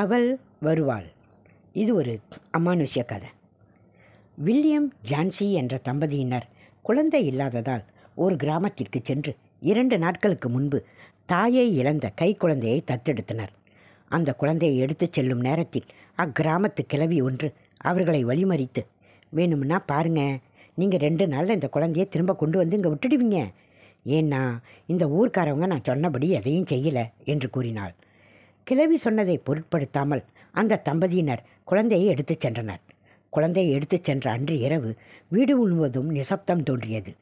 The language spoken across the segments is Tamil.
அவள் வருவாள் இது ஒரு அமானுஷ்ய கதை வில்லியம் ஜான்சி என்ற தம்பதியினர் குழந்தை இல்லாததால் ஒரு கிராமத்திற்கு சென்று இரண்டு நாட்களுக்கு முன்பு தாயை இழந்த கை குழந்தையை தத்தெடுத்தனர் அந்த குழந்தையை எடுத்துச் செல்லும் நேரத்தில் அக்கிராமத்து கிளவி ஒன்று அவர்களை வழிமறித்து வேணும்னா பாருங்க நீங்கள் ரெண்டு நாளில் இந்த குழந்தையை திரும்ப கொண்டு வந்து இங்கே விட்டுடுவீங்க ஏன்னா இந்த ஊர்க்காரவங்க நான் சொன்னபடி எதையும் செய்யலை என்று கூறினாள் கிழவி சொன்னதை பொருட்படுத்தாமல் அந்த தம்பதியினர் குழந்தையை எடுத்துச் சென்றனர் குழந்தையை எடுத்துச் சென்ற அன்று இரவு வீடு முழுவதும் நிசப்தம் தோன்றியது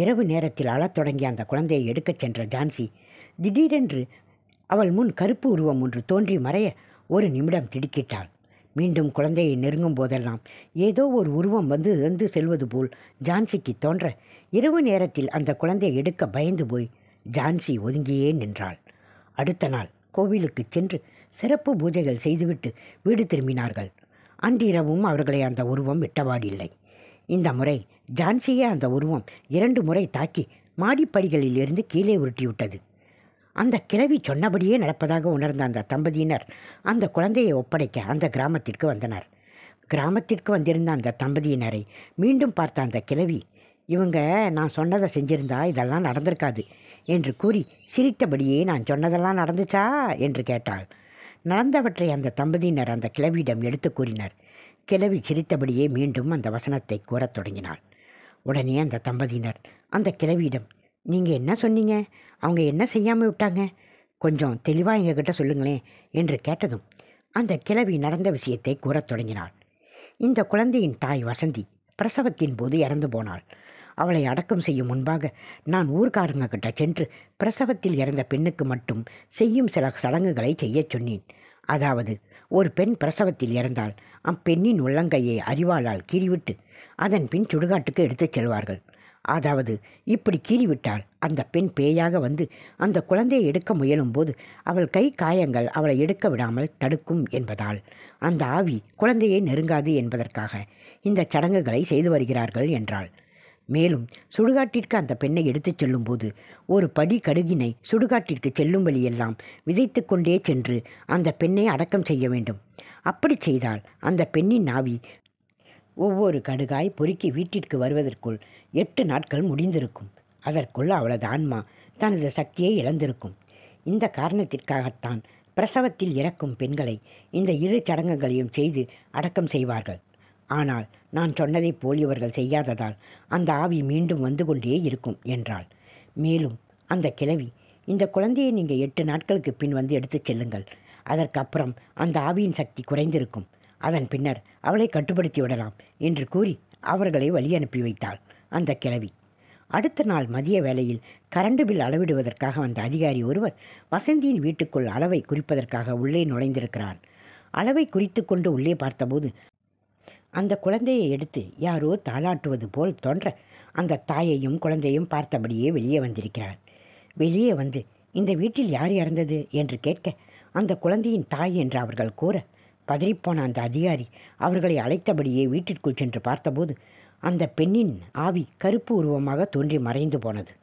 இரவு நேரத்தில் அழத் தொடங்கிய அந்த குழந்தையை எடுக்கச் சென்ற ஜான்சி திடீரென்று அவள் முன் கருப்பு உருவம் ஒன்று தோன்றி மறைய ஒரு நிமிடம் திடுக்கிட்டாள் மீண்டும் குழந்தையை நெருங்கும் போதெல்லாம் ஏதோ ஒரு உருவம் வந்து இறந்து செல்வது போல் ஜான்சிக்கு தோன்ற இரவு நேரத்தில் அந்த குழந்தையை எடுக்க பயந்து போய் ஜான்சி ஒதுங்கியே நின்றாள் அடுத்த நாள் கோவிலுக்கு சென்று சிறப்பு பூஜைகள் செய்துவிட்டு வீடு திரும்பினார்கள் அன்றிரவும் அவர்களை அந்த உருவம் விட்டபாடில்லை இந்த முறை ஜான்சியை அந்த உருவம் இரண்டு முறை தாக்கி மாடிப்படிகளில் இருந்து கீழே உருட்டிவிட்டது அந்த கிழவி சொன்னபடியே நடப்பதாக உணர்ந்த அந்த தம்பதியினர் அந்த குழந்தையை ஒப்படைக்க அந்த கிராமத்திற்கு வந்தனர் கிராமத்திற்கு வந்திருந்த அந்த தம்பதியினரை மீண்டும் பார்த்த அந்த கிழவி இவங்க நான் சொன்னதை செஞ்சிருந்தா இதெல்லாம் நடந்திருக்காது என்று கூறி சிரித்தபடியே நான் சொன்னதெல்லாம் நடந்துச்சா என்று கேட்டாள் நடந்தவற்றை அந்த தம்பதியினர் அந்த கிழவியிடம் எடுத்து கூறினர் கிழவி சிரித்தபடியே மீண்டும் அந்த வசனத்தை கூறத் தொடங்கினாள் உடனே அந்த தம்பதியினர் அந்த கிழவியிடம் நீங்கள் என்ன சொன்னீங்க அவங்க என்ன செய்யாமல் விட்டாங்க கொஞ்சம் தெளிவாக எங்ககிட்ட சொல்லுங்களேன் என்று கேட்டதும் அந்த கிழவி நடந்த விஷயத்தை கூறத் தொடங்கினாள் இந்த குழந்தையின் தாய் வசந்தி பிரசவத்தின் போது இறந்து போனாள் அவளை அடக்கம் செய்யும் முன்பாக நான் ஊர்க்காரங்க கிட்ட சென்று பிரசவத்தில் இறந்த பெண்ணுக்கு மட்டும் செய்யும் சில சடங்குகளை செய்யச் சொன்னேன் அதாவது ஒரு பெண் பிரசவத்தில் இறந்தால் அப்பெண்ணின் உள்ளங்கையை அறிவாளால் கீறிவிட்டு அதன் பின் சுடுகாட்டுக்கு எடுத்துச் செல்வார்கள் அதாவது இப்படி கீறிவிட்டால் அந்த பெண் பேயாக வந்து அந்த குழந்தையை எடுக்க முயலும்போது அவள் கை காயங்கள் அவளை எடுக்க விடாமல் தடுக்கும் என்பதால் அந்த ஆவி குழந்தையை நெருங்காது என்பதற்காக இந்த சடங்குகளை செய்து வருகிறார்கள் என்றாள் மேலும் சுடுகாட்டிற்கு அந்த பெண்ணை எடுத்துச் செல்லும்போது ஒரு படி கடுகினை சுடுகாட்டிற்கு செல்லும் வழியெல்லாம் விதைத்து கொண்டே சென்று அந்த பெண்ணை அடக்கம் செய்ய வேண்டும் அப்படி செய்தால் அந்த பெண்ணின் நாவி ஒவ்வொரு கடுகாய் பொறுக்கி வீட்டிற்கு வருவதற்குள் எட்டு நாட்கள் முடிந்திருக்கும் அதற்குள் அவளது ஆன்மா தனது சக்தியை இழந்திருக்கும் இந்த காரணத்திற்காகத்தான் பிரசவத்தில் இறக்கும் பெண்களை இந்த இரு சடங்குகளையும் செய்து அடக்கம் செய்வார்கள் ஆனால் நான் சொன்னதைப் போல் இவர்கள் செய்யாததால் அந்த ஆவி மீண்டும் வந்து கொண்டே இருக்கும் என்றாள் மேலும் அந்த கிழவி இந்த குழந்தையை நீங்கள் எட்டு நாட்களுக்கு பின் வந்து எடுத்துச் செல்லுங்கள் அதற்கப்புறம் அந்த ஆவியின் சக்தி குறைந்திருக்கும் அதன் பின்னர் அவளை கட்டுப்படுத்தி விடலாம் என்று கூறி அவர்களை வழி அனுப்பி வைத்தாள் அந்த கிழவி அடுத்த நாள் மதிய வேளையில் கரண்டு பில் அளவிடுவதற்காக வந்த அதிகாரி ஒருவர் வசந்தியின் வீட்டுக்குள் அளவை குறிப்பதற்காக உள்ளே நுழைந்திருக்கிறார் அளவை குறித்து கொண்டு உள்ளே பார்த்தபோது அந்த குழந்தையை எடுத்து யாரோ தாளாட்டுவது போல் தோன்ற அந்த தாயையும் குழந்தையும் பார்த்தபடியே வெளியே வந்திருக்கிறார் வெளியே வந்து இந்த வீட்டில் யார் இறந்தது என்று கேட்க அந்த குழந்தையின் தாய் என்று அவர்கள் கூற பதறிப்போன அந்த அதிகாரி அவர்களை அழைத்தபடியே வீட்டிற்குள் சென்று பார்த்தபோது அந்த பெண்ணின் ஆவி கருப்பு உருவமாக தோன்றி மறைந்து போனது